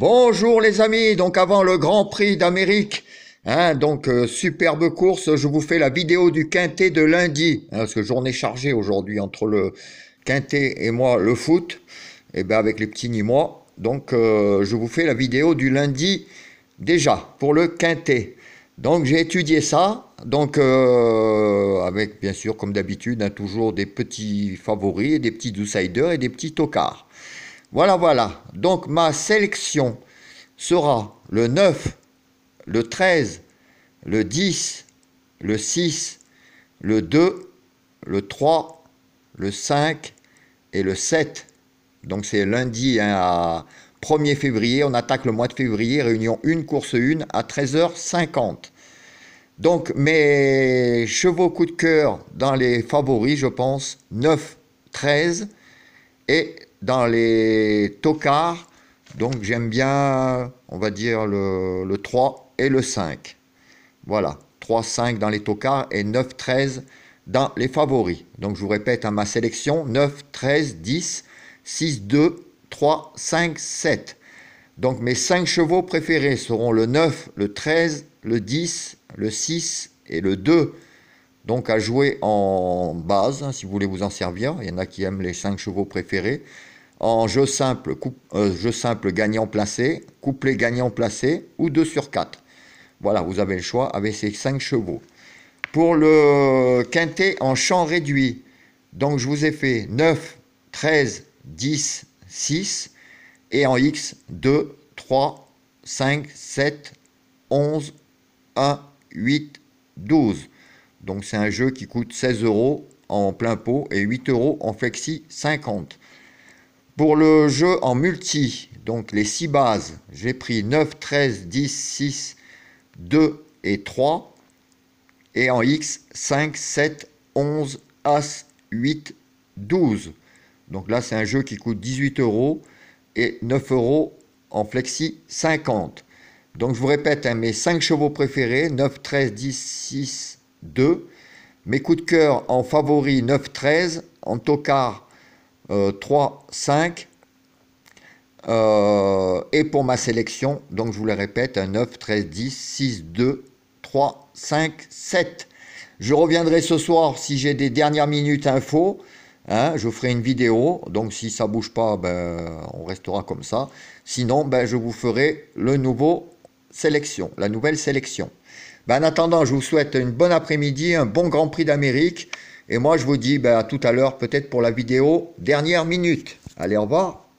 Bonjour les amis, donc avant le Grand Prix d'Amérique, hein, donc euh, superbe course, je vous fais la vidéo du quintet de lundi, hein, parce que journée chargée aujourd'hui entre le quintet et moi le foot, et eh bien avec les petits ni moi, donc euh, je vous fais la vidéo du lundi déjà pour le quintet. Donc j'ai étudié ça, donc euh, avec bien sûr comme d'habitude hein, toujours des petits favoris, des petits outsiders et des petits tocards. Voilà, voilà. Donc ma sélection sera le 9, le 13, le 10, le 6, le 2, le 3, le 5 et le 7. Donc c'est lundi hein, à 1er février, on attaque le mois de février, réunion 1, course 1 à 13h50. Donc mes chevaux coup de cœur dans les favoris, je pense, 9, 13 et dans les tocards. Donc j'aime bien, on va dire, le, 3 et le 5. Voilà, 3-5 dans les tocards et 9-13 dans les favoris. Donc je vous répète à hein, ma sélection, 9, 13, 10, 6, 2, 3, 5, 7. Donc mes 5 chevaux préférés seront le 9, le 13, le 10, le 6 et le 2. Donc à jouer en base, hein, si vous voulez vous en servir. Il y en a qui aiment les 5 chevaux préférés en jeu simple, euh, jeu simple gagnant placé, couplet gagnant placé ou 2 sur 4. Voilà, vous avez le choix avec ces 5 chevaux. Pour le quintet en champ réduit, donc je vous ai fait 9, 13, 10, 6 et en X 2, 3, 5, 7, 11, 1, 8, 12. Donc c'est un jeu qui coûte 16 euros en plein pot et 8 euros en flexi 50. Pour le jeu en multi, donc les 6 bases, j'ai pris 9, 13, 10, 6, 2 et 3. Et en X, 5, 7, 11, As, 8, 12. Donc là, c'est un jeu qui coûte 18 euros et 9 euros en flexi 50. Donc je vous répète, hein, mes 5 chevaux préférés, 9, 13, 10, 6, 2. Mes coups de cœur en favori 9, 13, en tocard 3, euh, 5. Euh, et pour ma sélection, donc je vous le répète, un 9, 13, 10, 6, 2, 3, 5, 7. Je reviendrai ce soir si j'ai des dernières minutes infos. Hein, je ferai une vidéo, donc si ça bouge pas, ben, on restera comme ça. Sinon, ben, je vous ferai le nouveau sélection, la nouvelle sélection. Ben, en attendant, je vous souhaite une bonne après-midi, un bon Grand Prix d'Amérique. Et moi, je vous dis ben, à tout à l'heure, peut-être pour la vidéo dernière minute. Allez, au revoir.